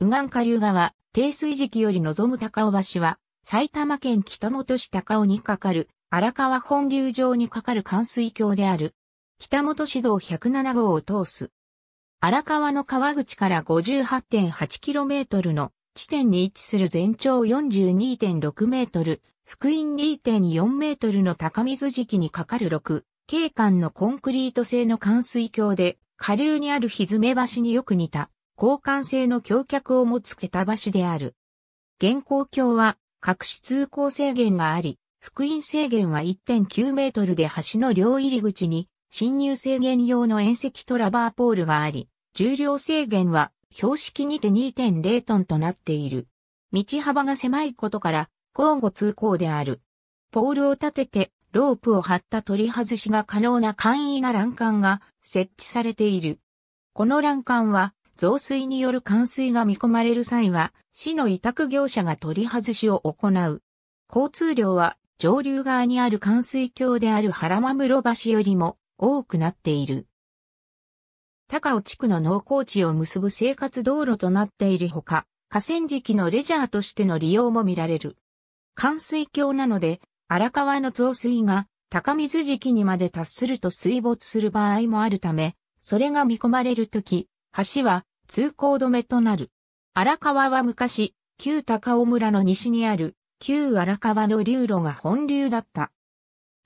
右岸下流側、低水時期より望む高尾橋は、埼玉県北本市高尾にかかる、荒川本流上にかかる関水橋である。北本市道107号を通す。荒川の川口から 58.8km の地点に位置する全長 42.6m、福音 2.4m の高水時期にかかる6、景観のコンクリート製の関水橋で、下流にあるひずめ橋によく似た交換性の橋脚を持つ桁橋である。現行橋は各種通行制限があり、福音制限は1.9メートルで橋の両入り口に侵入制限用の縁石とラバーポールがあり、重量制限は標識にて2.0トンとなっている。道幅が狭いことから交互通行である。ポールを立ててロープを張った取り外しが可能な簡易な欄干が設置されている。この欄干は増水による冠水が見込まれる際は、市の委託業者が取り外しを行う。交通量は上流側にある冠水橋である原間室橋よりも多くなっている。高尾地区の農耕地を結ぶ生活道路となっているほか、河川敷のレジャーとしての利用も見られる。冠水橋なので、荒川の増水が高水時にまで達すると水没する場合もあるため、それが見込まれるとき、橋は通行止めとなる。荒川は昔、旧高尾村の西にある、旧荒川の流路が本流だった。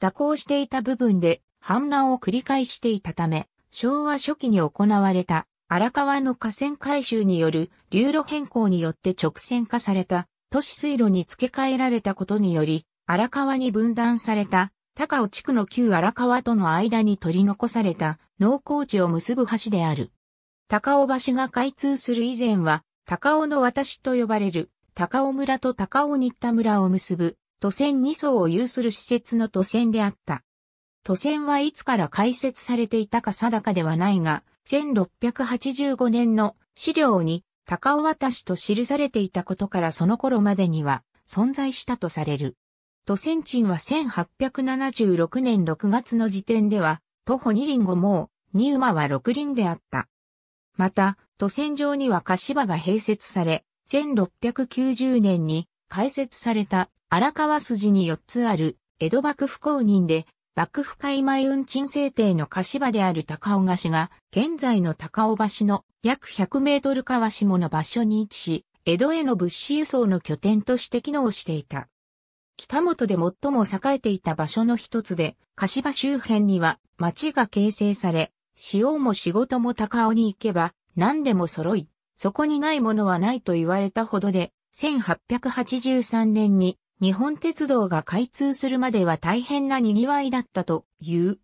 蛇行していた部分で氾濫を繰り返していたため、昭和初期に行われた荒川の河川改修による流路変更によって直線化された都市水路に付け替えられたことにより、荒川に分断された高尾地区の旧荒川との間に取り残された農耕地を結ぶ橋である。高尾橋が開通する以前は、高尾の私と呼ばれる、高尾村と高尾新田村を結ぶ、都線2層を有する施設の都線であった。都線はいつから開設されていたか定かではないが、1685年の資料に高尾渡しと記されていたことからその頃までには存在したとされる。都線賃は1876年6月の時点では、徒歩2輪後も、2馬は6輪であった。また、都線上には柏が併設され、1690年に開設された荒川筋に4つある江戸幕府公認で、幕府開前運賃制定の柏である高尾菓子が、現在の高尾橋の約100メートル川下の場所に位置し、江戸への物資輸送の拠点として機能していた。北本で最も栄えていた場所の一つで、柏周辺には町が形成され、使用も仕事も高尾に行けば、何でも揃い、そこにないものはないと言われたほどで、1883年に日本鉄道が開通するまでは大変な賑わいだったという。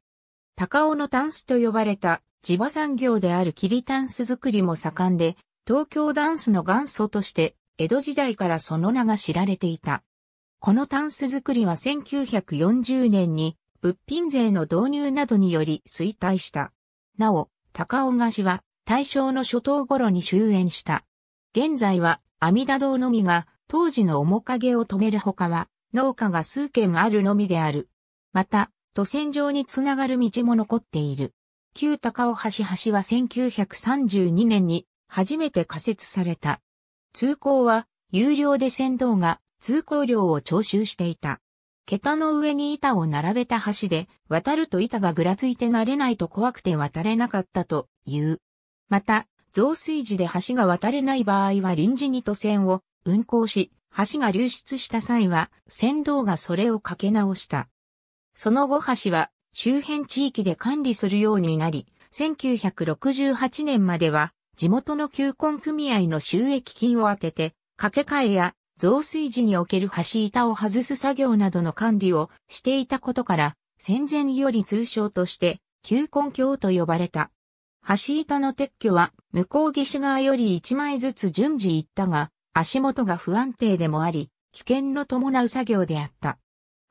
高尾のタンスと呼ばれた地場産業である霧タンス作りも盛んで、東京ダンスの元祖として江戸時代からその名が知られていた。このタンス作りは1940年に物品税の導入などにより衰退した。なお、高尾菓子は大正の初頭頃に終焉した。現在は阿弥陀堂のみが当時の面影を止めるほかは農家が数軒あるのみである。また、都線上につながる道も残っている。旧高尾橋橋は1932年に初めて仮設された。通行は有料で船頭が通行料を徴収していた。桁の上に板を並べた橋で、渡ると板がぐらついて慣れないと怖くて渡れなかったという。また、増水時で橋が渡れない場合は臨時に渡船を運行し、橋が流出した際は、船頭がそれをかけ直した。その後橋は、周辺地域で管理するようになり、1968年までは、地元の球根組合の収益金を当てて、掛け替えや増水時における橋板を外す作業などの管理をしていたことから、戦前より通称として、旧根橋と呼ばれた。橋板の撤去は、向こう岸側より一枚ずつ順次行ったが、足元が不安定でもあり、危険の伴う作業であった。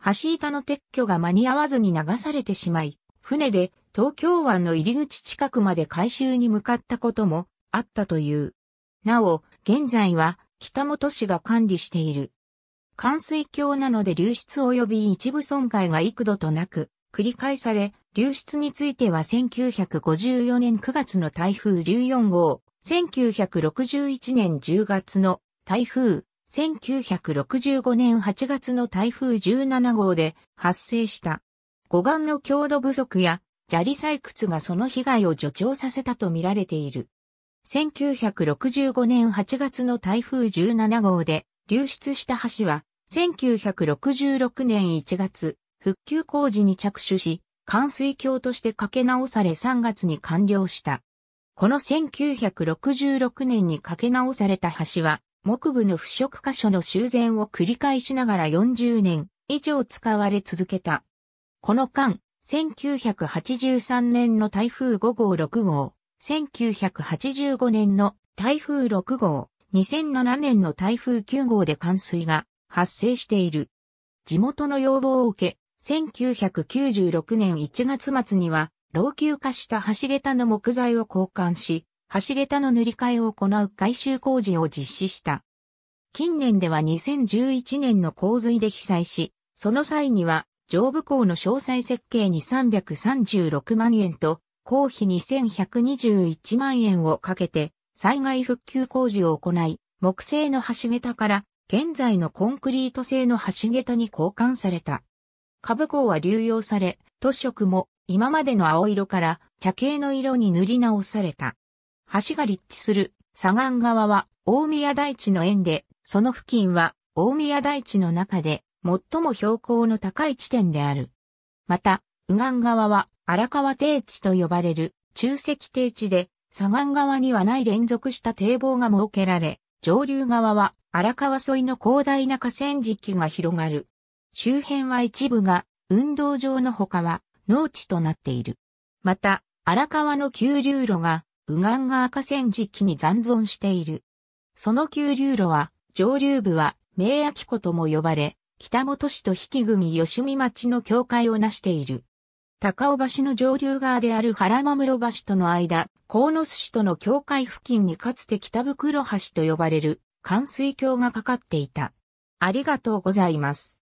橋板の撤去が間に合わずに流されてしまい、船で東京湾の入り口近くまで回収に向かったこともあったという。なお、現在は北本市が管理している。冠水橋なので流出及び一部損壊が幾度となく繰り返され、流出については1954年9月の台風14号、1961年10月の台風、1965年8月の台風17号で発生した。護岸の強度不足や砂利採掘がその被害を助長させたとみられている。1965年8月の台風17号で流出した橋は、1966年1月、復旧工事に着手し、冠水橋として架け直され3月に完了した。この1966年に架け直された橋は、木部の腐食箇所の修繕を繰り返しながら40年以上使われ続けた。この間、1983年の台風5号6号、1985年の台風6号、2007年の台風9号で冠水が発生している。地元の要望を受け、1996年1月末には、老朽化した橋桁の木材を交換し、橋桁の塗り替えを行う改修工事を実施した。近年では2011年の洪水で被災し、その際には、上部港の詳細設計に336万円と、公費2121万円をかけて災害復旧工事を行い、木製の橋桁から現在のコンクリート製の橋桁に交換された。株高は流用され、塗色も今までの青色から茶系の色に塗り直された。橋が立地する左岸側は大宮台地の縁で、その付近は大宮台地の中で最も標高の高い地点である。また、右岸側は荒川低地と呼ばれる中石低地で、左岸側にはない連続した堤防が設けられ、上流側は荒川沿いの広大な河川敷が広がる。周辺は一部が運動場の他は農地となっている。また、荒川の急流路が右岸側河川敷に残存している。その急流路は、上流部は明明湖とも呼ばれ、北本市と比企組吉見町の境界をなしている。高尾橋の上流側である原間室橋との間、鴻巣市との境界付近にかつて北袋橋と呼ばれる、関水橋がかかっていた。ありがとうございます。